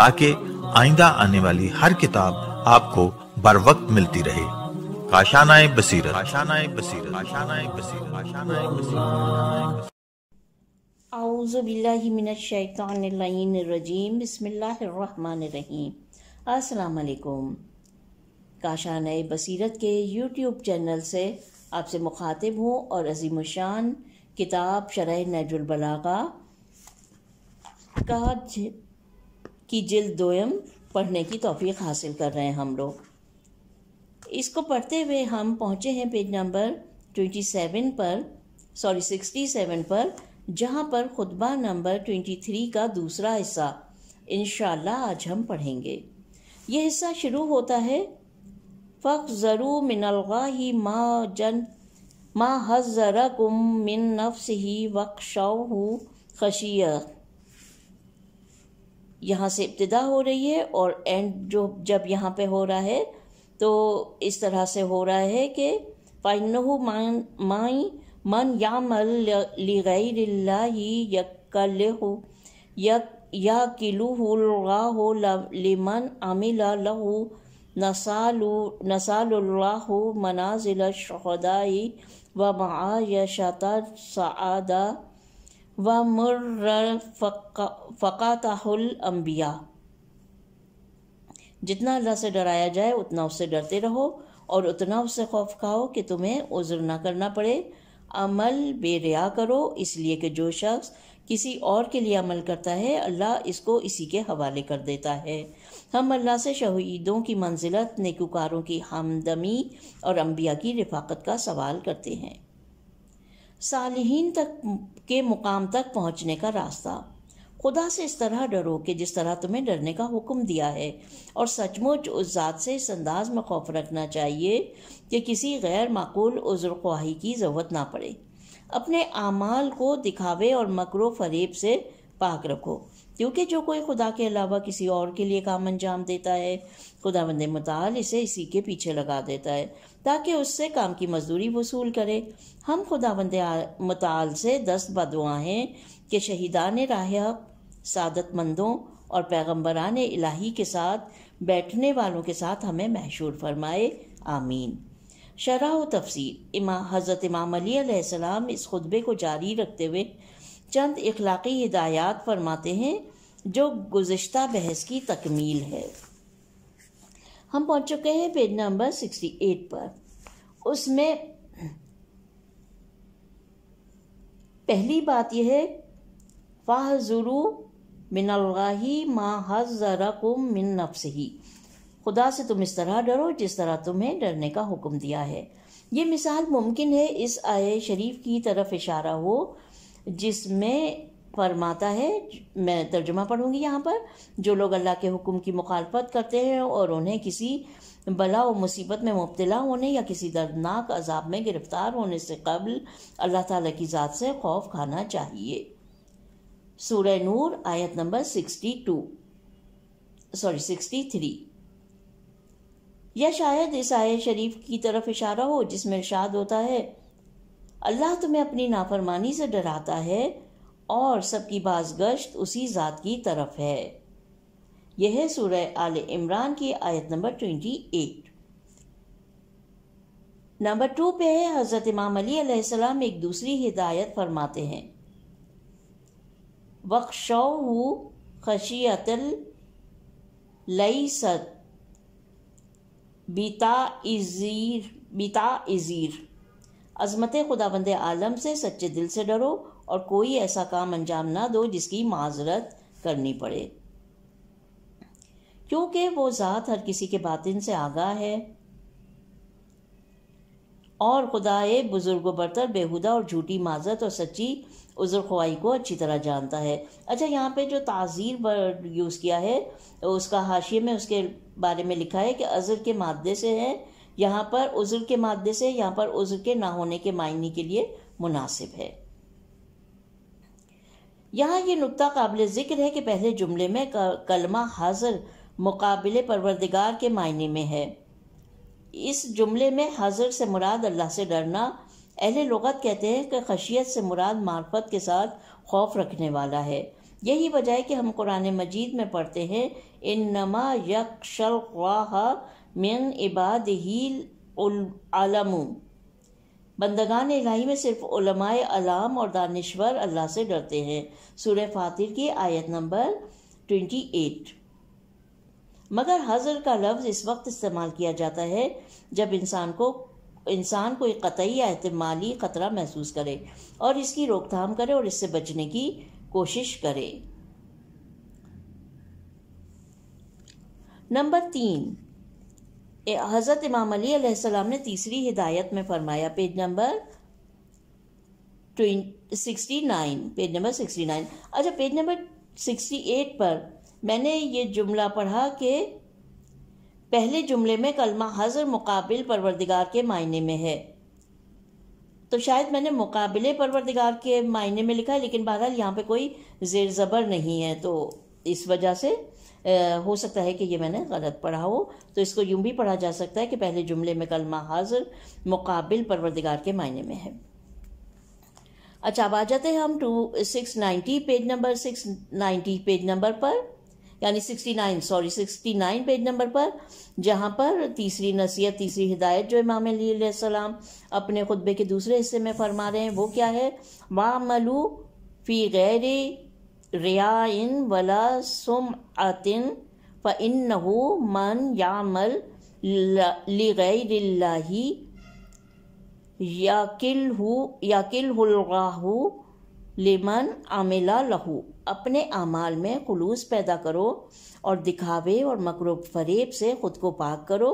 ताकि आइंदा आने वाली हर किताब आपको बर वक्त मिलती रहे काशानाए बसीरत काशानाए बसीरत काशानाए बसीरत काशानाए बसीरत औज़ बिल्लाहि मिनश शैतानिर रजीम बिस्मिल्लाहिर रहमानिर रहीम अस्सलाम वालेकुम काशानाए बसीरत के यूट्यूब चैनल से आपसे मुखातिब हूँ और अजीम शान किताब शरह नजुलबलागा का की जिल दोयम पढ़ने की तोफ़ी हासिल कर रहे हैं हम लोग इसको पढ़ते हुए हम पहुँचे हैं पेज नंबर ट्वेंटी सेवन पर सॉरी सिक्सटी सेवन पर जहाँ पर खुतबा नंबर ट्वेंटी थ्री का दूसरा हिस्सा इन आज हम पढ़ेंगे ये हिस्सा शुरू होता है फ़क ज़रू मिनलगा ही मा जन माँ कुम मिन नफ्स ही वक्शाऊ खशिया यहाँ से इब्तदा हो रही है और एंड जो जब यहाँ पे हो रहा है तो इस तरह से हो रहा है कि फ़नहु माई मन यामल लिगैरिल्ला ही यकलहु यक या किलुहुल्लाहु लिमन अमिला लहु नसालु नसालुल्लाहु मनाजिल शहदाई व मायशतर सदा व मुर्र फ़कातहुल अम्बिया जितना अल्लाह से डराया जाए उतना उससे डरते रहो और उतना उससे खौफ खाओ कि तुम्हें उज्र ना करना पड़े अमल बेरिया करो इसलिए कि जो शख्स किसी और के लिए अमल करता है अल्लाह इसको इसी के हवाले कर देता है हम अल्लाह से शहीदों की मंजिलत नेकुकारों की हमदमी और अम्बिया की रिफाकत का सवाल करते हैं सालहीन तक के मुकाम तक पहुंचने का रास्ता खुदा से इस तरह डरो कि जिस तरह तुम्हें डरने का हुक्म दिया है और सचमुच उस ज़ात से इस अंदाज में खौफ रखना चाहिए कि किसी गैर माकूल उज्र ख्वाही की ज़रूरत ना पड़े अपने आमाल को दिखावे और मकरो फरेब से पाक रखो क्योंकि जो कोई खुदा के अलावा किसी और के लिए काम अंजाम देता है खुदा बंद मताल इसे इसी के पीछे लगा देता है ताकि उससे काम की मजदूरी वसूल करे हम खुदा बंद मताल से दस हैं कि शहीदान राह सादतमंदों और पैगम्बरान इलाही के साथ बैठने वालों के साथ हमें महशूर फरमाए आमीन शराह व तफसीर इमा हज़रत इमाम अलीसम इस खुतबे को जारी रखते हुए चंद इखलाक़ी हदायात फरमाते हैं जो गुज्त बहस की तकमील है हम पहुंच चुके हैं पेज नंबर सिक्सटी एट पर उसमें पहली बात यह है फाह जरू मिनल्लाही माँ हज़रा कुम मिन नफ्स ही खुदा से तुम इस तरह डरो जिस तरह तुम्हें डरने का हुक्म दिया है ये मिसाल मुमकिन है इस आय शरीफ की तरफ इशारा हो जिसमें फरमाता है मैं तर्जुमा पढ़ूंगी यहाँ पर जो लोग अल्लाह के हुक्म की मुखालफत करते हैं और उन्हें किसी बला व मुसीबत में मुबतला होने या किसी दर्दनाक अजाब में गिरफ्तार होने से कबल अल्लाह ताला की ज़ात से खौफ खाना चाहिए सूर नूर आयत number sixty two sorry sixty three यह शायद इस आय शरीफ की तरफ इशारा हो जिसमें इर्शाद होता है अल्लाह तुम्हें अपनी नाफरमानी से डराता है और सबकी बाजगश्त उसी ज़ात की तरफ है यह है आल इमरान की आयत number twenty eight number two पे है हज़रत इमाम अली सलाम एक दूसरी हिदायत फरमाते हैं वक्शौ खशियतल लई सत बीता इजीर बीता इजीर अजमत बंद आलम से सच्चे दिल से डरो और कोई ऐसा काम अंजाम ना दो जिसकी माजरत करनी पड़े क्योंकि वो ज़ात हर किसी के बातिन से आगाह है और खुदाए बुज़ुर्ग बरतर बेहुदा और झूठी माजत और सच्ची उज़र खवाई को अच्छी तरह जानता है अच्छा यहाँ पे जो ताज़ीर वर्ड यूज़ किया है उसका हाशिए में उसके बारे में लिखा है कि अज़र के मादे से है यहाँ पर उज़र के मादे से यहाँ पर उज़र के ना होने के मायने के लिए मुनासिब है यहाँ ये नुक्ता काबिल ज़िक्र है कि पहले जुमले में कलमा हाजिर मुकाबले परवरदिगार के मायने में है इस जुमले में हाजिर से मुराद अल्लाह से डरना अहल लगत कहते हैं कि खशियत से मुराद मार्फत के साथ खौफ रखने वाला है यही वजह है कि हम कुरान मजीद में पढ़ते हैं इन नमा यकशल मिन इबाद ही आलमू बंदगान इलाही में सिर्फ उलमाए अलाम और दानश्वर अल्लाह से डरते हैं सूर्य फातिर की आयत नंबर ट्वेंटी एट मगर हजर का लफ्ज़ इस वक्त इस्तेमाल किया जाता है जब इंसान को इंसान को एक कतई या अहतमाली ख़तरा महसूस करे और इसकी रोकथाम करे और इससे बचने की कोशिश करे नंबर तीन हज़रत इमाम अली ने तीसरी हिदायत में फरमाया page number sixty nine page number sixty nine अच्छा पेज नंबर सिक्सटी एट पर मैंने ये जुमला पढ़ा कि पहले जुमले में कलमा हज़र मुकाबिल परवरदिगार के मायने में है तो शायद मैंने मुकाबले परवरदिगार के मायने में लिखा है लेकिन बहरहाल यहाँ पे कोई जेर ज़बर नहीं है तो इस वजह से हो सकता है कि ये मैंने गलत पढ़ा हो तो इसको यूं भी पढ़ा जा सकता है कि पहले जुमले में कलमा हाजिर मुकाबिल परवरदिगार के मायने में है अच्छा अब आ जाते हैं हम two six ninety page number six ninety page number पर यानी sixty nine sorry sixty nine page number पर जहाँ पर तीसरी नसीहत तीसरी हिदायत जो इमाम सलाम अपने खुतबे के दूसरे हिस्से में फरमा रहे हैं वो क्या है मलू फ़ी गैर रियाइन वला सुम आतिन फ़ इन मन यामल लगैरिल्लाही याकिल हु याकिल हुलगाहु लिमन आमिला लहू अपने आमाल में खलूस पैदा करो और दिखावे और मकर फरेब से ख़ुद को पाक करो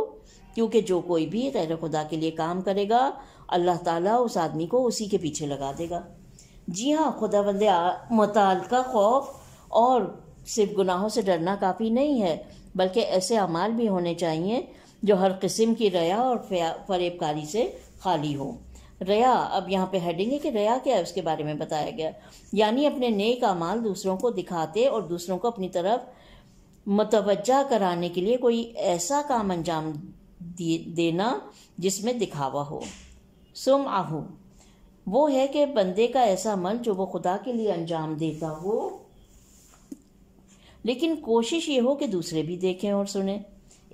क्योंकि जो कोई भी गैर खुदा के लिए काम करेगा अल्लाह ताला उस आदमी को उसी के पीछे लगा देगा जी हाँ खुदा बंद मताल का खौफ और सिर्फ गुनाहों से डरना काफ़ी नहीं है बल्कि ऐसे अमाल भी होने चाहिए जो हर किस्म की रया और फरेबकारी से खाली हो रया अब यहाँ पे हेडिंग है कि रया क्या है उसके बारे में बताया गया यानी अपने नेक अमाल दूसरों को दिखाते और दूसरों को अपनी तरफ मतवजा कराने के लिए कोई ऐसा काम अंजाम देना जिसमें दिखावा हो सुम आहू वो है कि बंदे का ऐसा मन जो वो खुदा के लिए अंजाम देता हो लेकिन कोशिश ये हो कि दूसरे भी देखें और सुने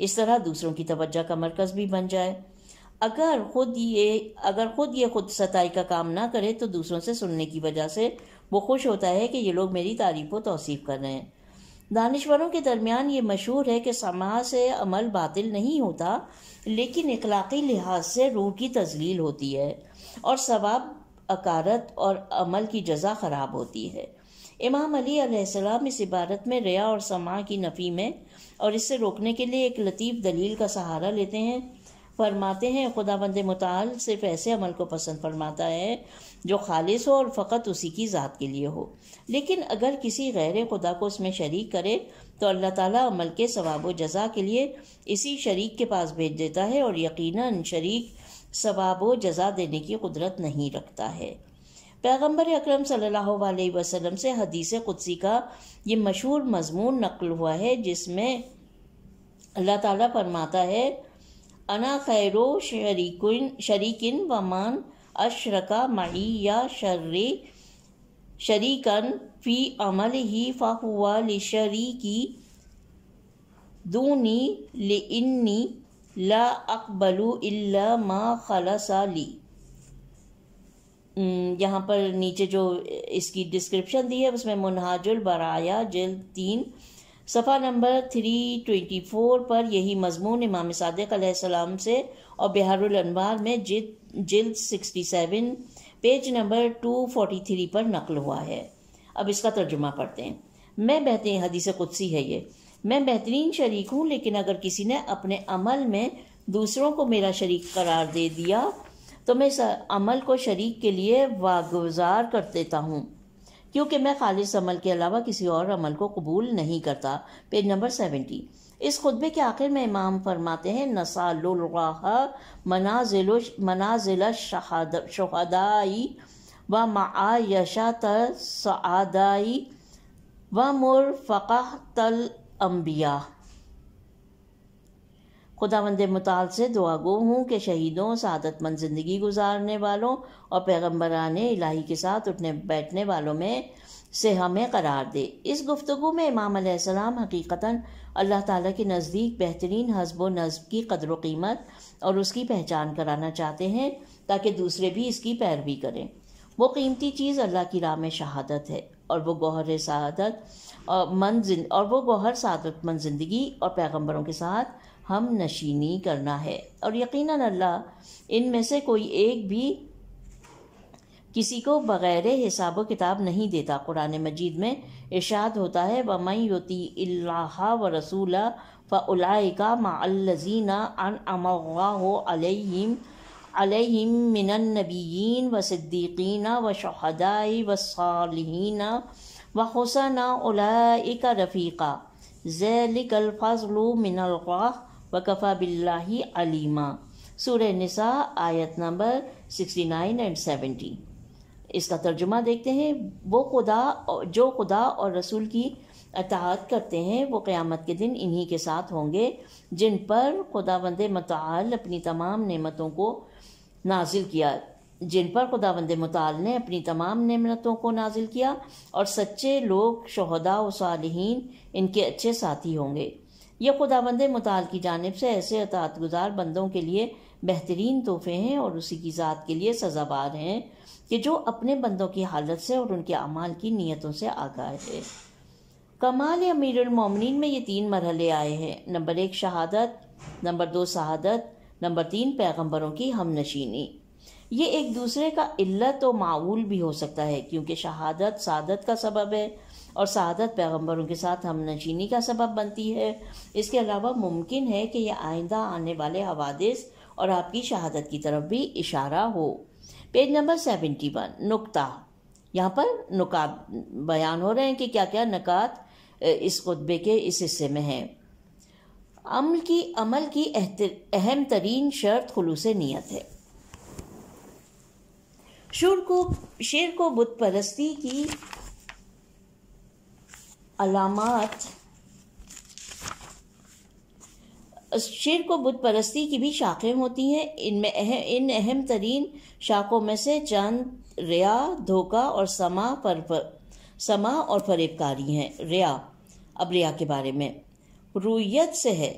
इस तरह दूसरों की तवज्जो का मरकज़ भी बन जाए अगर खुद ये अगर खुद ये खुद सताई का काम ना करे तो दूसरों से सुनने की वजह से वो खुश होता है कि ये लोग मेरी तारीफ व तोसीफ़ कर रहे हैं दानश्वरों के दरमियान ये मशहूर है कि समा से अमल बातिल नहीं होता लेकिन इखलाक़ी लिहाज से रूह की तजलील होती है और सवाब अकारत और अमल की जजा ख़राब होती है इमाम अली अलैहिस्सलाम इस इबारत में रया और समा की नफ़ी में और इससे रोकने के लिए एक लतीफ़ दलील का सहारा लेते हैं फरमाते हैं खुदा बंद मताल सिर्फ ऐसे अमल को पसंद फरमाता है जो खालिश हो और फ़कत उसी की ज़ात के लिए हो लेकिन अगर किसी गैर खुदा को उसमें शरीक करे तो अल्लाह ताला अमल के सवाब व जजा के लिए इसी शरीक के पास भेज देता है और यकीनन शरीक सवाब व जजा देने की कुदरत नहीं रखता है पैगम्बर अक्रम सल्लल्लाहु वसल्लम से हदीस कुदसी का ये मशहूर मजमून नकल हुआ है जिसमें अल्लाह ताला फरमाता है अना खैर शरीकिन शरीकिन वमान अशरका मई या शर्रे शरीकन फ़ी अमल ही फ़ाहुआ लिशरी की दूनी लिन्नी ला अकबलू इल्ला मा खलसा यहाँ पर नीचे जो इसकी डिस्क्रिप्शन दी है उसमें मुनहाजुल बराया जल्द तीन सफ़ा नंबर थ्री ट्वेंटी फोर पर यही मजमून इमाम सदक सलाम से और बिहारनवार में जिद जिल्द sixty seven page number two forty three पर नकल हुआ है अब इसका तर्जुमा पढ़ते हैं मैं बहते हैं हदीस कुदसी है ये मैं बेहतरीन शरीक हूँ लेकिन अगर किसी ने अपने अमल में दूसरों को मेरा शरीक करार दे दिया तो मैं इस अमल को शरीक के लिए वागुजार कर देता हूँ क्योंकि मैं खालिस अमल के अलावा किसी और अमल को कबूल नहीं करता पेज नंबर सेवेंटी इस खुतबे के आखिर में इमाम फरमाते हैं नसालुल्लाह मनाजिल मनाजिल शहदाई व मशा तल सदाई व मुरफ़ा तल अम्बिया खुदा मंद मताल से दुआ गो हूँ कि शहीदों सदतमंद ज़िंदगी गुजारने वालों और पैगम्बरान इलाही के साथ उठने बैठने वालों में से हमें करार दे इस गुफ्तु में इमाम सलाम हकीकता अल्लाह ताला के नज़दीक बेहतरीन हजब व नज़ब की कदर कीमत और उसकी पहचान कराना चाहते हैं ताकि दूसरे भी इसकी पैरवी करें वो कीमती चीज़ अल्लाह की राह में शहादत है और वो गौहर शहादत और मन और वो गौहर सदमंद ज़िंदगी और पैगम्बरों के साथ हम नशीनी करना है और यकीन अल्लाह इनमें से कोई एक भी किसी को बग़ैर हिसाब किताब नहीं देता कुरान मजीद में इर्शाद होता है बमई योती अल्ला व रसूल फ़लाए का माजीना अन अमा अलैहिम मिनन्नबीन व सिद्दीकीन व शहदाई व सालहीन व हसन उलाइक रफ़ीक़ा ज़ैलिकफ़ल मिनल्वा व कफ़ा बिल्ला अलीमा सूर नसा आयत number sixty nine and seventy इसका तर्जुमा देखते हैं वो खुदा जो खुदा और रसूल की अतात करते हैं वो क़्यामत के दिन इन्हीं के साथ होंगे जिन पर बंद मताल अपनी तमाम नेमतों को नाजिल किया जिन पर बंद मताल ने अपनी तमाम नेमतों को नाजिल किया और सच्चे लोग शहदा वालहन इनके अच्छे साथी होंगे यह बंद मताल की जानब से ऐसे अतात गुजार बंदों के लिए बेहतरीन तोहफे हैं और उसी की ज़ात के लिए सजावार हैं कि जो अपने बंदों की हालत से और उनके अमाल की नीयतों से आगाह है कमाल या मीरमोमिन में ये तीन मरहले आए हैं नंबर एक शहादत नंबर दो शहादत नंबर तीन पैगम्बरों की हमनशीनी ये एक दूसरे का इल्लत और माऊल भी हो सकता है क्योंकि शहादत सादत का सबब है और शहादत पैगम्बरों के साथ हमनशीनी का सबब बनती है इसके अलावा मुमकिन है कि यह आइंदा आने वाले हवादिस और आपकी शहादत की तरफ भी इशारा हो पेज नंबर सेवेंटी वन नुकता यहाँ पर नुकात बयान हो रहे हैं कि क्या क्या नकात इस खुतबे के इस हिस्से में है अमल की अमल की अहम तरीन शर्त खलूस नीयत है शुर को शेर को बुत परस्ती की अलामत शेर को बुत परस्ती की भी शाखें होती हैं इनमें अहम इन अहम तरीन शाखों में से चंद रिया धोखा और समा पर, पर समा और फरेबकारी हैं रिया अब रिया के बारे में रूयत से है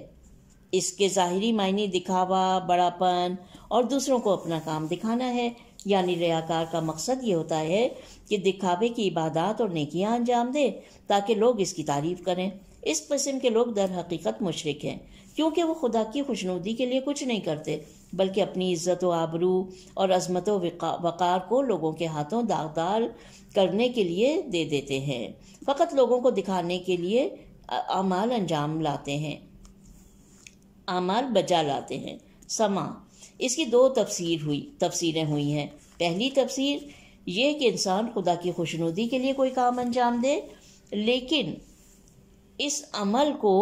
इसके ज़ाहरी मायने दिखावा बड़ापन और दूसरों को अपना काम दिखाना है यानी रियाकार का मकसद ये होता है कि दिखावे की इबादत और नेकियां अंजाम दे ताकि लोग इसकी तारीफ करें इस किस्म के लोग दर हकीकत मुशरक हैं क्योंकि वो खुदा की खुशनुदी के लिए कुछ नहीं करते बल्कि अपनी इज़्ज़त व आबरू और अजमत वक़ार को लोगों के हाथों दागदार करने के लिए दे देते हैं फ़कत लोगों को दिखाने के लिए अमाल अंजाम लाते हैं अमाल बजा लाते हैं समा इसकी दो तफसीर हुई तफसीरें हुई हैं पहली तफसीर ये कि इंसान खुदा की खुशनुदी के लिए कोई काम अंजाम दे लेकिन इस अमल को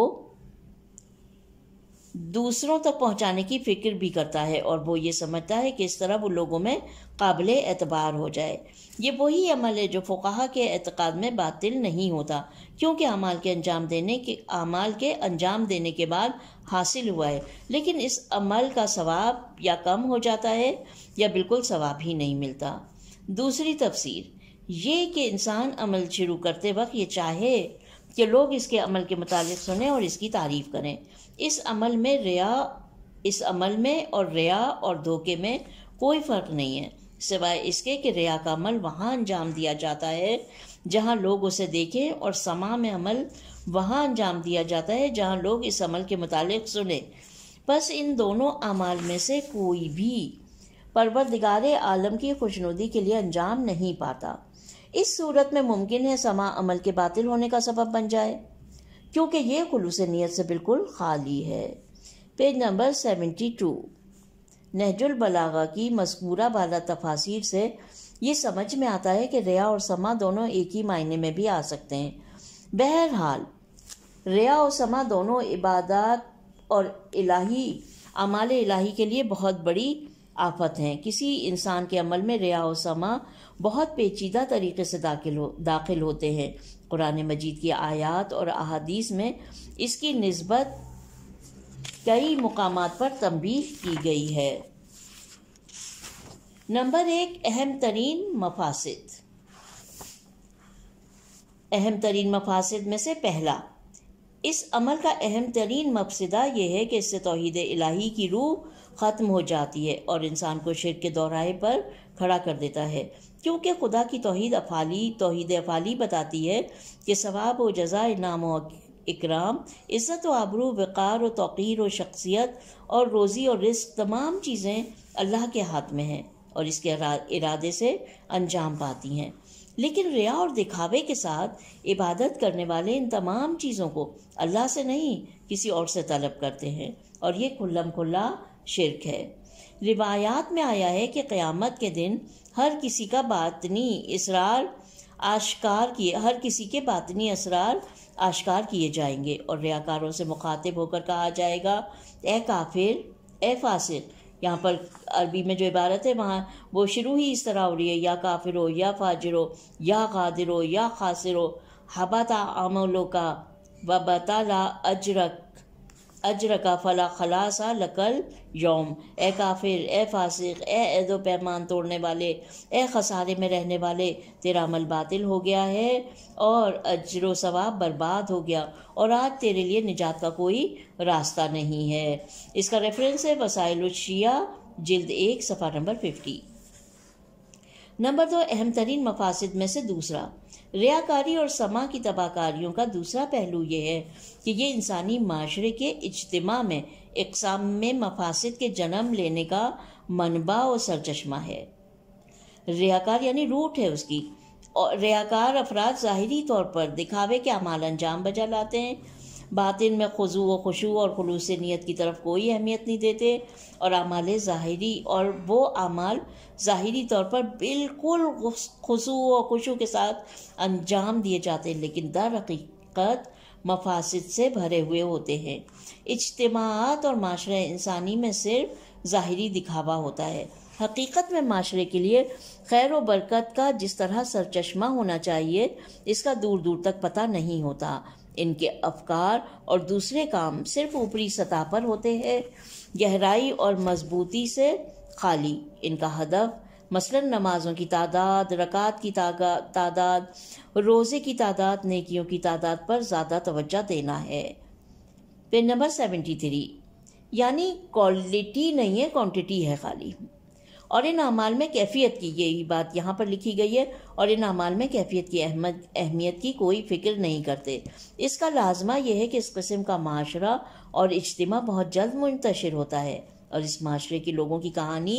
दूसरों तक पहुंचाने की फिक्र भी करता है और वो ये समझता है कि इस तरह वो लोगों में काबिल एतबार हो जाए ये वही अमल है जो फ़ुकाहा के एतक़ाद में बातिल नहीं होता क्योंकि अमाल के अंजाम देने के अमाल के अंजाम देने के बाद हासिल हुआ है लेकिन इस अमल का सवाब या कम हो जाता है या बिल्कुल सवाब ही नहीं मिलता दूसरी तफसर ये कि इंसान अमल शुरू करते वक्त ये चाहे कि लोग इसके अमल के मुतालिक सुने और इसकी तारीफ़ करें इस अमल में रिया इस अमल में और रिया और धोखे में कोई फ़र्क नहीं है सिवाय इसके कि रिया का अमल वहाँ अंजाम दिया जाता है जहाँ लोग उसे देखें और समा में अमल वहाँ अंजाम दिया जाता है जहाँ लोग इस अमल के मुतालिक सुने बस इन दोनों अमाल में से कोई भी परवरदिगार आलम की खुशनुदी के लिए अंजाम नहीं पाता इस सूरत में मुमकिन है समा अमल के बातिल होने का सबब बन जाए क्योंकि ये खुलूस नीयत से बिल्कुल खाली है पेज नंबर सेवेंटी टू नहजुलबलागा की मस्कूरा बाला तफासिर से ये समझ में आता है कि रया और समा दोनों एक ही मायने में भी आ सकते हैं बहरहाल रया और समा दोनों इबादत और इलाही अमाल इलाही के लिए बहुत बड़ी आफत हैं किसी इंसान के अमल में रया और समा बहुत पेचीदा तरीके से दाखिल हो दाखिल होते हैं कुरान मजीद की आयात और अहादीस में इसकी नस्बत कई मकाम पर तंबीह की गई है नंबर एक अहम तरीन मफासद अहम तरीन मफासद में से पहला इस अमल का अहम तरीन मफसदा यह है कि इससे तोहद इलाही की रूह ख़त्म हो जाती है और इंसान को शिर के दौराए पर खड़ा कर देता है क्योंकि खुदा की तोहद अफाली तोहद अफाली बताती है कि सवाब व जजा इनाम व इकराम इज़्ज़त व आबरू वक़ार व तोर व शख्सियत और रोज़ी और रिस्क तमाम चीज़ें अल्लाह के हाथ में हैं और इसके इरादे से अंजाम पाती हैं लेकिन रिया और दिखावे के साथ इबादत करने वाले इन तमाम चीज़ों को अल्लाह से नहीं किसी और से तलब करते हैं और ये खुल्लम खुल्ला शिरक है रिवायात में आया है कि क़यामत के दिन हर किसी का बातनी इसरार आश्कार किए हर किसी के बातनी असरार आश्कार किए जाएंगे और रियाकारों से मुखातिब होकर कहा जाएगा ए काफिर ए फ़ासिर यहाँ पर अरबी में जो इबारत है वहाँ वो शुरू ही इस तरह हो रही है या काफिर हो या फाजिर हो या गादिर हो या खासिर हो हबाता आमलों का वबता ला अजरक अजर का फला खलासा लकल योम ए काफिर ए फासिक ए ऐदो पैमान तोड़ने वाले ए खसारे में रहने वाले तेरा अमल बातिल हो गया है और अजर सवाब बर्बाद हो गया और आज तेरे लिए निजात का कोई रास्ता नहीं है इसका रेफरेंस है वसाइल शिया जिल्द एक सफ़ा नंबर फिफ्टी नंबर दो अहम तरीन मफासद में से दूसरा रियाकारी और समा की तबाहकारियों का दूसरा पहलू यह है कि ये इंसानी माशरे के इजतम में इकसाम में मफासद के जन्म लेने का मनबा और सरचश्मा है रियाकार यानी रूट है उसकी और रियाकार अफराद ज़ाहरी तौर पर दिखावे के अमाल अंजाम बजा लाते हैं बातिन में खजू व खुशू और खलूस नीयत की तरफ कोई अहमियत नहीं देते और आमाल ज़ाहरी और वो आमाल ज़ाहरी तौर पर बिल्कुल खजू व खुशू के साथ अंजाम दिए जाते हैं लेकिन दर हकीकत मफासद से भरे हुए होते हैं इज्तमात और माशरे इंसानी में सिर्फ ज़ाहरी दिखावा होता है हकीकत में माशरे के लिए खैर व बरकत का जिस तरह सरचश्मा होना चाहिए इसका दूर दूर तक पता नहीं होता इनके अफकार और दूसरे काम सिर्फ ऊपरी सतह पर होते हैं गहराई और मजबूती से खाली इनका हदफ मसलन नमाजों की तादाद रकात की तादाद रोज़े की तादाद नेकियों की तादाद पर ज़्यादा तवज्जो देना है पिन नंबर सेवेंटी थ्री यानी क्वालिटी नहीं है क्वांटिटी है खाली और इन अमाल में कैफियत की यही बात यहाँ पर लिखी गई है और इन अमाल में कैफियत की अहमद अहमियत की कोई फिक्र नहीं करते इसका लाजमा यह है कि इस कस्म का माशरा और इज्तम बहुत जल्द मुंतशिर होता है और इस माशरे के लोगों की कहानी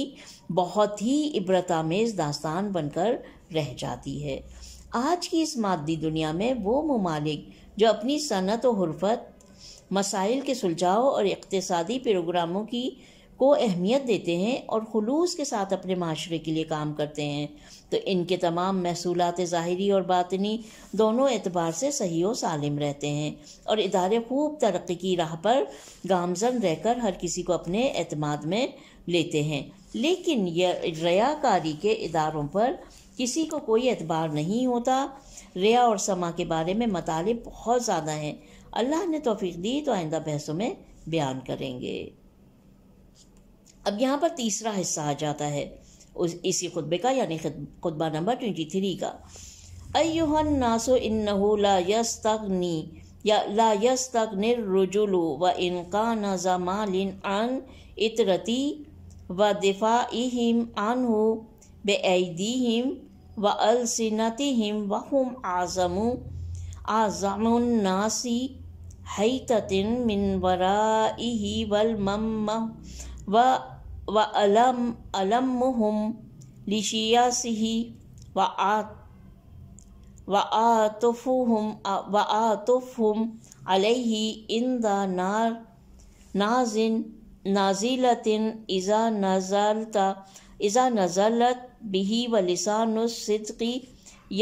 बहुत ही इबरत आमेज़ दास्तान बनकर रह जाती है आज की इस मादी दुनिया में वो ममालिक जो अपनी सनत और हरफत मसाइल के सुलझाव और इकतसादी प्रोग्रामों की को अहमियत देते हैं और खलूस के साथ अपने माशरे के लिए काम करते हैं तो इनके तमाम महसूलत ज़ाहरी और बातनी दोनों एतबार से सही व सालिम रहते हैं और इदारे खूब तरक्की की राह पर गामजन रहकर हर किसी को अपने अतमाद में लेते हैं लेकिन यह रयाकारी के इदारों पर किसी को कोई एतबार नहीं होता रिया और समा के बारे में मतलब बहुत ज़्यादा हैं अल्लाह ने तोफ़ी दी तो आइंदा बहसों में बयान करेंगे अब यहाँ पर तीसरा हिस्सा आ जाता है उस इसी खुतबे का यानी खुतबा नंबर ट्वेंटी थ्री का अयोहन नासो इन ला यस नी या ला यस तक निर्रजुलो व इनका नजमालिन अन इतरती व दिफ़ा इम आन हो बेदीम व व हम आज़मु आज़मुन्नासी हैततिन मिन वराइही वल मम व व अलम अलम हम लिशिया सिही व आ व आतुफ़ुम व आतुफ़ुम अलही द नार नाजिन नाजिलतिन इज़ा नज़लता इज़ा नज़लत बिही व लिसानसदकी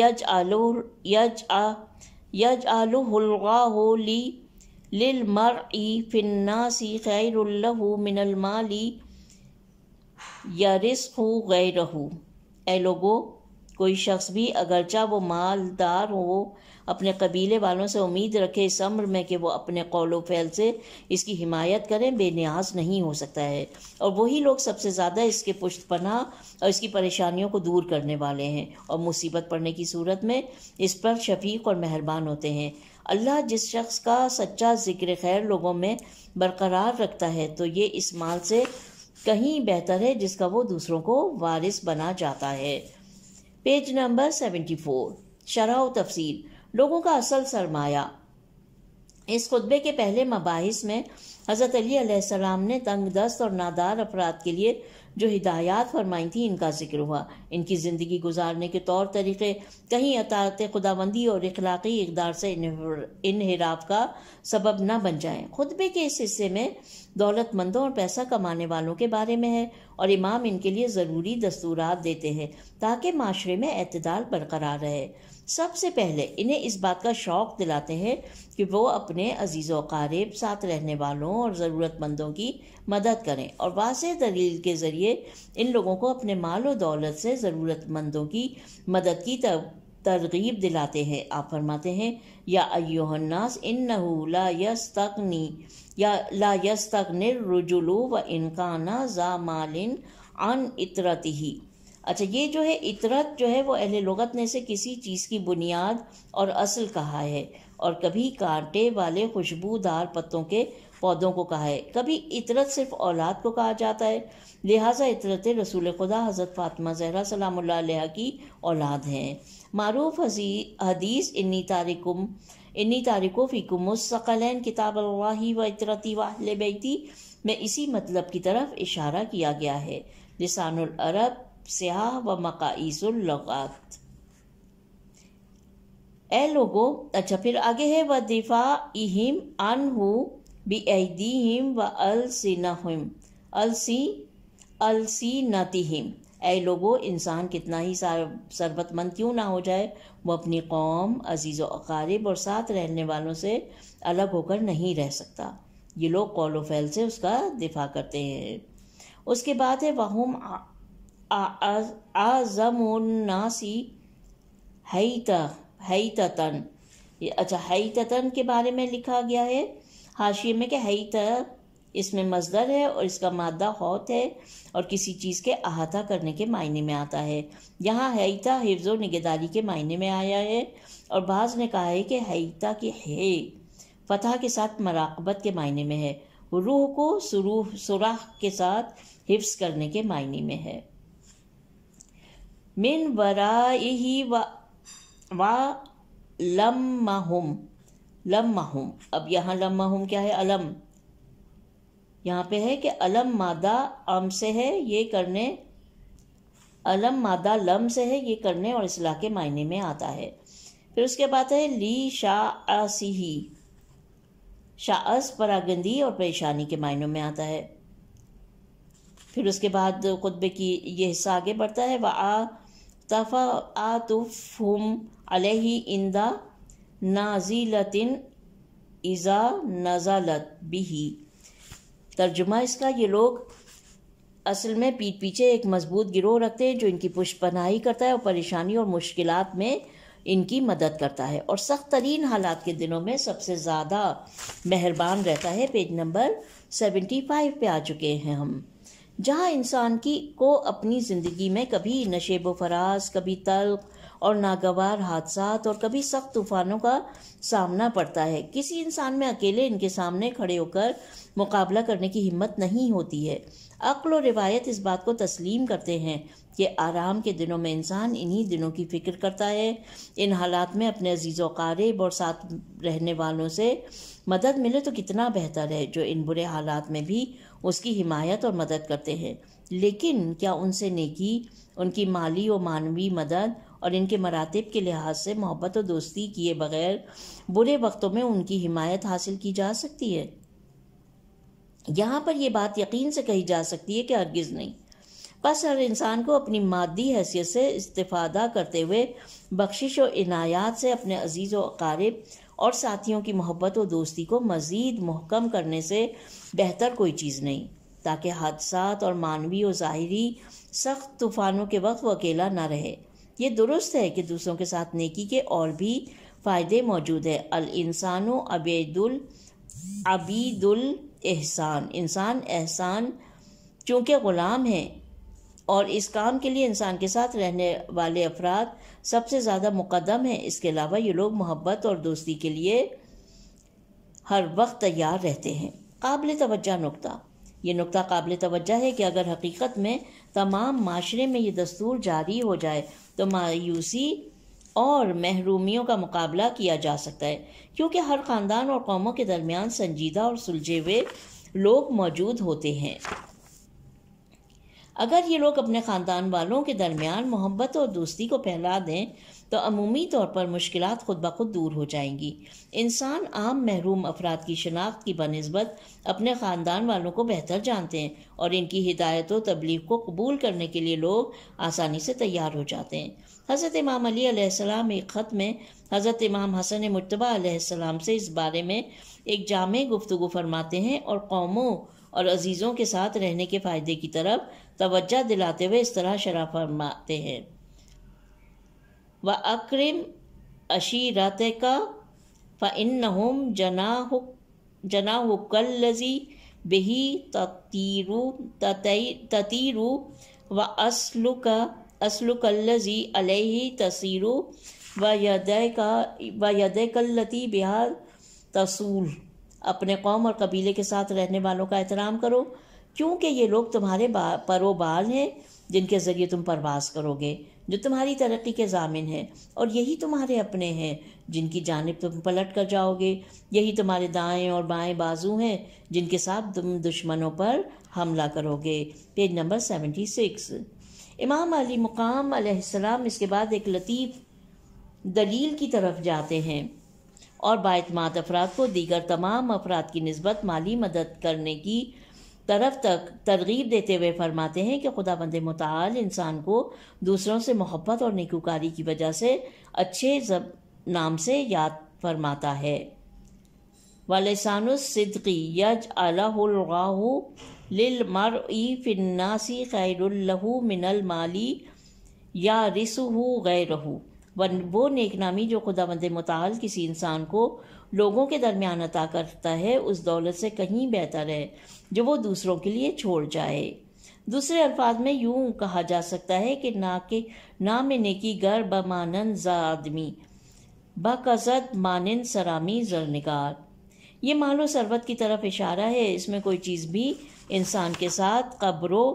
यज आलो यज आ यज हो ली लिलमर फिन्नासी मिनल माली या रिस्क हो गए रहूँ ए लोगो कोई शख्स भी अगरचा वो मालदार हो अपने कबीले वालों से उम्मीद रखे इस अम्र में कि वो अपने कौलो फैल से इसकी हिमायत करें बेनियाज नहीं हो सकता है और वही लोग सबसे ज़्यादा इसके पुष्ट पना और इसकी परेशानियों को दूर करने वाले हैं और मुसीबत पड़ने की सूरत में इस पर शफीक और मेहरबान होते हैं अल्लाह जिस शख्स का सच्चा जिक्र खैर लोगों में बरकरार रखता है तो ये इस माल से कहीं बेहतर है जिसका वो दूसरों को वारिस बना जाता है पेज नंबर सेवेंटी फोर शराह तफसील लोगों का असल सरमाया इस खुतबे के पहले मबाहिस में हज़रत अली ने तंग दस्त और नादार अफराद के लिए जो हिदायत फरमाई थी इनका जिक्र हुआ इनकी ज़िंदगी गुजारने के तौर तरीक़े कहीं अतारत खुदाबंदी और इखलाक़ी इकदार से इनहराफ का सबब ना बन जाए खुतबे के इस हिस्से में दौलतमंदों और पैसा कमाने वालों के बारे में है और इमाम इनके लिए ज़रूरी दस्तूरात देते हैं ताकि माशरे में अतदाल बरकरार रहे सबसे पहले इन्हें इस बात का शौक़ दिलाते हैं कि वो अपने अजीज़ वारेब साथ रहने वालों और ज़रूरतमंदों की मदद करें और वास दलील के ज़रिए इन लोगों को अपने माल और दौलत से ज़रूरतमंदों की मदद की तब तरगीब दिलाते हैं आप फरमाते हैं या अयोहन्नास इन नहूला यस तकनी या ला यस तक रुजुलू व इनकाना जा मालिन अन इतरती अच्छा ये जो है इतरत जो है वो अहले लगत ने से किसी चीज़ की बुनियाद और असल कहा है और कभी कांटे वाले खुशबूदार पत्तों के पौधों को कहा है कभी इतरत सिर्फ औलाद को कहा जाता है लिहाजा इतरत रसूल खुदा हज़रत फ़ातिमा जहरा सलाम की औलाद हैं मरूफ हदीस इन्नी तारिकुम इन्नी तारिको फ़िकुमसकलैन किताब अल्लाह व इतरती वाहले बैती में इसी मतलब की तरफ इशारा किया गया है लिसानुल अरब الأبصحة वमकाइस लगत ए लोगो अच्छा फिर आगे है व दिफा इहिम अन हु बिम व अलसिनहिम अलसी अलसी नतिहिम ए लोगो इंसान कितना ही सरबतमंद क्यों ना हो जाए वो अपनी कौम अजीज़ अकारीब और साथ रहने वालों से अलग होकर नहीं रह सकता ये लोग कौल फैल से उसका दिफा करते हैं उसके बाद है वहम हई हैता ये अच्छा हैतन के बारे में लिखा गया है हाशिए में कि हैत इसमें मजदर है और इसका मादा हौत है और किसी चीज़ के अहाता करने के मायने में आता है यहाँ हईता हिफ्ज़ निगेदारी के मायने में आया है और बाज़ ने कहा है कि हईता की है फतह के साथ मराकबत के मायने में है रूह को सुरूह सुराख के साथ हिफ्स करने के मायने में है मिन वराइही वा वा लम लम्माहुम अब यहाँ लम लम्माहुम क्या है अलम यहाँ पे है कि अलम मादा आम से है ये करने अलम मादा लम से है ये करने और असलाह के मायने में आता है फिर उसके बाद है ली शाही शाहस परागंदी और परेशानी के मायनों में आता है फिर उसके बाद खुतबे की ये हिस्सा आगे बढ़ता है व आ तफ़ातुफ़ुम अलैहि इंदा नाजिलतिन इज़ा नज़ालत बिही तर्जुमा इसका ये लोग असल में पीठ पीछे एक मजबूत गिरोह रखते हैं जो इनकी पुष्ट पनाही करता है और परेशानी और मुश्किल में इनकी मदद करता है और सख्त तरीन हालात के दिनों में सबसे ज़्यादा मेहरबान रहता है पेज नंबर सेवेंटी फाइव पर आ चुके हैं हम जहाँ इंसान की को अपनी ज़िंदगी में कभी नशेब फराज कभी तल्क और नागवार हादसा और कभी सख्त तूफानों का सामना पड़ता है किसी इंसान में अकेले इनके सामने खड़े होकर मुकाबला करने की हिम्मत नहीं होती है अक्ल और रिवायत इस बात को तस्लीम करते हैं कि आराम के दिनों में इंसान इन्हीं दिनों की फ़िक्र करता है इन हालात में अपने अजीज़ वारब और साथ रहने वालों से मदद मिले तो कितना बेहतर है जो इन बुरे हालात में भी उसकी हिमायत और मदद करते हैं लेकिन क्या उनसे नेकी उनकी माली और मानवी मदद और इनके मरातब के लिहाज से मोहब्बत और दोस्ती किए बगैर बुरे वक्तों में उनकी हिमायत हासिल की जा सकती है यहाँ पर यह बात यकीन से कही जा सकती है कि हरगिज़ नहीं बस हर इंसान को अपनी मादी हैसियत से इस्तफादा करते हुए बख्शिश और इनायात से अपने अजीज़ व अकारब और साथियों की मोहब्बत और दोस्ती को मज़ीद महकम करने से बेहतर कोई चीज़ नहीं ताकि हादसा और मानवी और ज़ाहरी सख्त तूफ़ानों के वक्त वो अकेला ना रहे ये दुरुस्त है कि दूसरों के साथ नेकी के और भी फ़ायदे मौजूद है अल इंसानो अबेदुल अबीदुल एहसान इंसान एहसान चूँकि ग़ुलाम है और इस काम के लिए इंसान के साथ रहने वाले अफराद सबसे ज़्यादा मुकदम हैं इसके अलावा ये लोग मोहब्बत और दोस्ती के लिए हर वक्त तैयार रहते हैं काबिल तोज्जा नुकता ये नुकता काबिल तोज्जा है कि अगर हकीकत में तमाम माशरे में ये दस्तूर जारी हो जाए तो मायूसी और महरूमियों का मुकाबला किया जा सकता है क्योंकि हर ख़ानदान और कौमों के दरमियान संजीदा और सुलझे हुए लोग मौजूद होते हैं अगर ये लोग अपने ख़ानदान वालों के दरमियान मोहब्बत और दोस्ती को फैला दें तो अमूमी तौर पर मुश्किल खुद ब खुद दूर हो जाएंगी इंसान आम महरूम अफराद की शनाख्त की बनस्बत अपने ख़ानदान वालों को बेहतर जानते हैं और इनकी हिदायत व तबलीग को कबूल करने के लिए लोग आसानी से तैयार हो जाते हैं हज़रत इमाम अली एक ख़त में हज़रत इमाम हसन मुतबा से इस बारे में एक जाम गुफ्तु फरमाते हैं और कौमों और अजीज़ों के साथ रहने के फ़ायदे की तरफ तवज्जा दिलाते हुए इस तरह शराब फरमाते हैं व अक्रम अशीरत का इन हम जना जना हुक्ल लजी बेही ततीरू ततीरू व असल का असल कल्लजी अलही तसीरू व यदय का व यदय कल्लती बिहार तसूल अपने कौम और कबीले के साथ रहने वालों का एहतराम करो क्योंकि ये लोग तुम्हारे परोबाल हैं जिनके ज़रिए तुम परवास करोगे जो तुम्हारी तरक्की के जामिन हैं और यही तुम्हारे अपने हैं जिनकी जानब तुम पलट कर जाओगे यही तुम्हारे दाएं और बाएं बाजू हैं जिनके साथ तुम दुश्मनों पर हमला करोगे पेज नंबर सेवेंटी सिक्स इमाम अली मुकाम इसके बाद एक लतीफ़ दलील की तरफ जाते हैं और बातमात अफराद को दीगर तमाम अफराद की नस्बत माली मदद करने की तरफ तक तरगीब देते हुए फरमाते हैं कि खुदा बंद मताल इंसान को दूसरों से मोहब्बत और निकुकारी की वजह से अच्छे जब नाम से याद फरमाता है वालसानसदकी यज अलाहु लिलमर फ़िन्नासी खैरहू मिनल माली या रिसहू गैरहू वन वो नेकनामी जो खुदा मंद मताल किसी इंसान को लोगों के दरमियान अता करता है उस दौलत से कहीं बेहतर है जो वो दूसरों के लिए छोड़ जाए दूसरे अल्फाज में यूं कहा जा सकता है कि ना के ना में नेकी गर बमानन जा आदमी बकसत मानन सरामी जरनगार ये मालो सरबत की तरफ इशारा है इसमें कोई चीज़ भी इंसान के साथ कब्रों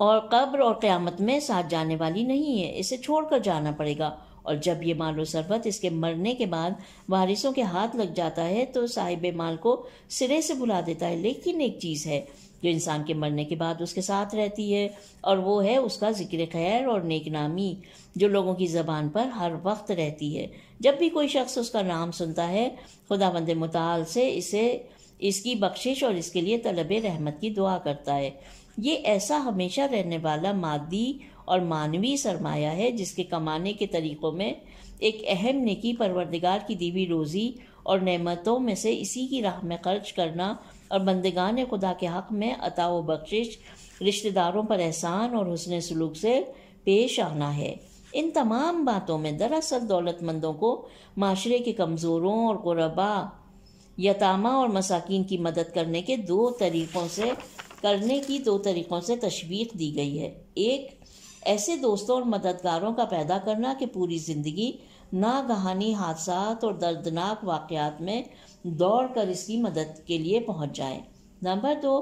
और कब्र और क़्यामत में साथ जाने वाली नहीं है इसे छोड़कर जाना पड़ेगा और जब ये माल सरबत इसके मरने के बाद वारिसों के हाथ लग जाता है तो साहिब माल को सिरे से भुला देता है लेकिन एक चीज़ है जो इंसान के मरने के बाद उसके साथ रहती है और वो है उसका जिक्र खैर और नेक नामी जो लोगों की ज़बान पर हर वक्त रहती है जब भी कोई शख्स उसका नाम सुनता है खुदा बंद मताल से इसे इसकी बख्शिश और इसके लिए तलब रहमत की दुआ करता है ये ऐसा हमेशा रहने वाला मादी और मानवीय सरमाया है जिसके कमाने के तरीक़ों में एक अहम निकी परवरदिगार की दीवी रोज़ी और नमतों में से इसी की राह में खर्च करना और बंदगान खुदा के हक़ में अता व बख्शिश रिश्तेदारों पर एहसान और हसन सलूक से पेश आना है इन तमाम बातों में दरअसल दौलतमंदों को माशरे के कमज़ोरों और गुरबा यतामा और मसाकिन की मदद करने के दो तरीक़ों से करने की दो तरीक़ों से तशवीक दी गई है एक ऐसे दोस्तों और मददगारों का पैदा करना कि पूरी ज़िंदगी नागहानी हादसा और दर्दनाक वाक़ात में दौड़ कर इसकी मदद के लिए पहुंच जाए नंबर दो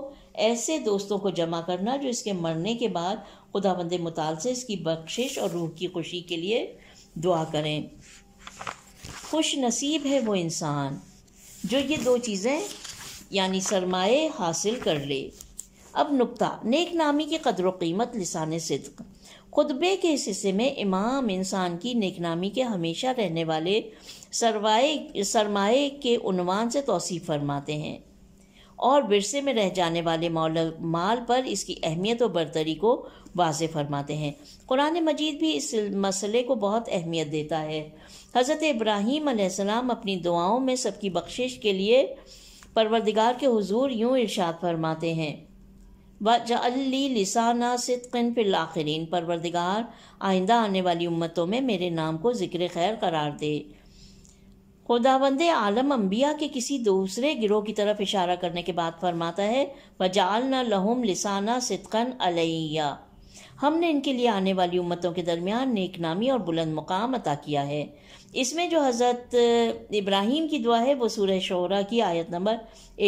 ऐसे दोस्तों को जमा करना जो इसके मरने के बाद बंद मताल से इसकी बख्शिश और रूह की खुशी के लिए दुआ करें खुश नसीब है वो इंसान जो ये दो चीज़ें यानी सरमाए हासिल कर ले अब नुकता नेक नामी की कदर वीमत कीमत लिसान सिद्क खुतबे के इस हिस्से में इमाम इंसान की नेकनामी के हमेशा रहने वाले सरवाए सरमाए के उनवान से तोसीफ़ फरमाते हैं और विरसे में रह जाने वाले मौल माल पर इसकी अहमियत और बरतरी को वाज फरमाते हैं कुरान मजीद भी इस मसले को बहुत अहमियत देता है हज़रत इब्राहीम आसमाम अपनी दुआओं में सबकी बख्शिश के लिए परवरदिगार के हुजूर यूँ इरशाद फरमाते हैं वजअली लिसाना सिद्किन फिल आखिरीन परवरदिगार आइंदा आने वाली उम्मतों में मेरे नाम को ज़िक्र खैर करार दे खुदावंद आलम अम्बिया के किसी दूसरे गिरोह की तरफ इशारा करने के बाद फरमाता है वजाल लहुम लिसाना सिद्कन अलैया हमने इनके लिए आने वाली उम्मतों के दरमियान नेक नामी और बुलंद मुकाम अता किया है इसमें जो हज़रत इब्राहिम की दुआ है वो सूरह शहरा की आयत नंबर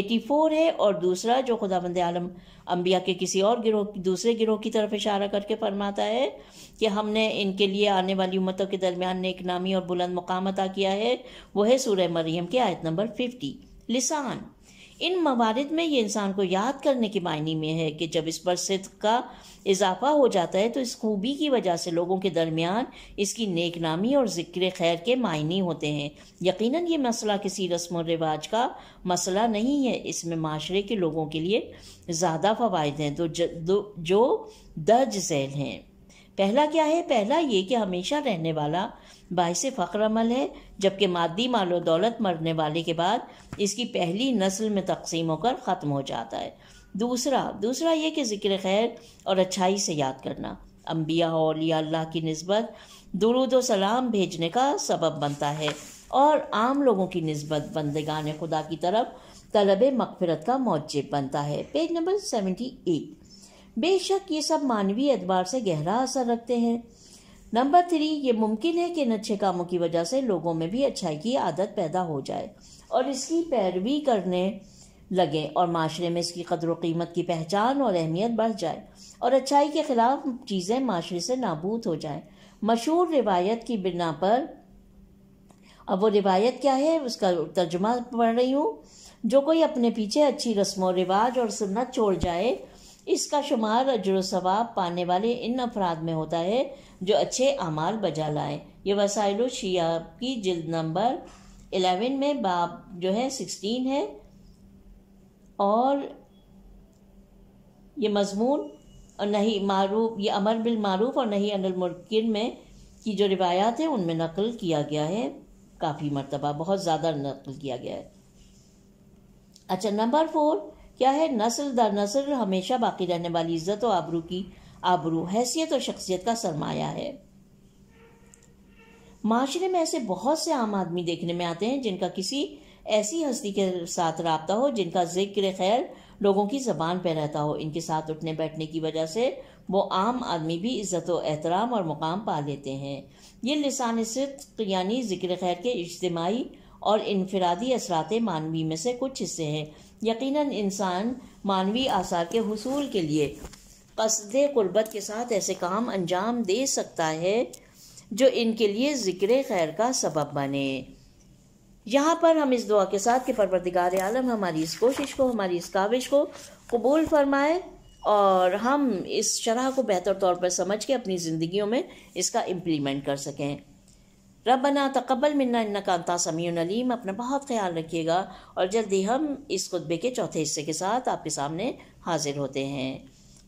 84 है और दूसरा जो खुदा बंद आलम अम्बिया के किसी और गिरोह दूसरे गिरोह की तरफ इशारा करके फरमाता है कि हमने इनके लिए आने वाली उम्मतों के दरमियान नेक नामी और बुलंद मुकाम अता किया है वो है सूरह मरियम की आयत नंबर फिफ्टी लिसान इन मवारद में ये इंसान को याद करने के मायने में है कि जब इस पर सिद्ध का इजाफा हो जाता है तो इस खूबी की वजह से लोगों के दरमियान इसकी नेकनामी और ज़िक्र खैर के मायने होते हैं यकीन ये मसला किसी रस्म और रिवाज का मसला नहीं है इसमें माशरे के लोगों के लिए ज़्यादा फ़वाद हैं तो जो दर्ज झैल हैं पहला क्या है पहला ये कि हमेशा रहने वाला बाहिस फ़ख्र अमल है जबकि मादी माल और दौलत मरने वाले के बाद इसकी पहली नस्ल में तकसीम होकर ख़त्म हो जाता है दूसरा दूसरा ये कि ज़िक्र खैर और अच्छाई से याद करना अम्बिया औलिया अल्लाह की नस्बत दरुद सलाम भेजने का सबब बनता है और आम लोगों की नस्बत बंदगान खुदा की तरफ तलब मकफरत का मौजब बनता है पेज नंबर सेवेंटी एट बेशक ये सब मानवीय एतबार से गहरा असर रखते हैं नंबर थ्री ये मुमकिन है कि इन अच्छे कामों की वजह से लोगों में भी अच्छाई की आदत पैदा हो जाए और इसकी पैरवी करने लगें और माशरे में इसकी कदर कीमत की पहचान और अहमियत बढ़ जाए और अच्छाई के ख़िलाफ़ चीज़ें माशरे से नाबूद हो जाए मशहूर रिवायत की बिना पर अब वो रिवायत क्या है उसका तर्जमा पढ़ रही हूँ जो कोई अपने पीछे अच्छी रस्म रिवाज और सुन्नत छोड़ जाए इसका शुमार अजर सवाब पाने वाले इन अफराद में होता है जो अच्छे अमाल बजा लाए ये वसाइल शिया की जिल्द नंबर एलेवन में बाप जो है सिक्सटीन है और ये मजमून और नहीं मारूफ ये अमर बिल मारूफ और नहीं अनिल मुनकर में की जो रिवायात है उनमें नकल किया गया है काफ़ी मरतबा बहुत ज़्यादा नकल किया गया है अच्छा नंबर फोर क्या है नस्ल दर नस्ल हमेशा बाकी रहने वाली इज्जत और आबरू की आबरू हैसियत और शख्सियत का सरमाया है माशरे में ऐसे बहुत से आम आदमी देखने में आते हैं जिनका किसी ऐसी हस्ती के साथ रहा हो जिनका जिक्र खैर लोगों की जबान पर रहता हो इनके साथ उठने बैठने की वजह से वो आम आदमी भी इज़्ज़त व एहतराम और मुकाम पा लेते हैं ये लसान सिद्क यानी जिक्र खैर के इज्तमाही और इनफरादी असरात मानवी में से कुछ हिस्से हैं यकीन इंसान मानवी आसार के हसूल के लिए पसद क़ुरबत के साथ ऐसे काम अंजाम दे सकता है जो इनके लिए ज़िक्र खैर का सबब बने यहाँ पर हम इस दुआ के साथ कि परवरदिगार आलम हमारी इस कोशिश को हमारी इस काविश को कबूल फरमाए और हम इस शरह को बेहतर तौर पर समझ के अपनी ज़िंदगियों में इसका इम्प्लीमेंट कर सकें रब ना तकबल मन्ना इन्ना समीन अलीम अपना बहुत ख्याल रखिएगा और जल्दी हम इस खुतबे के चौथे हिस्से के साथ आपके सामने हाजिर होते हैं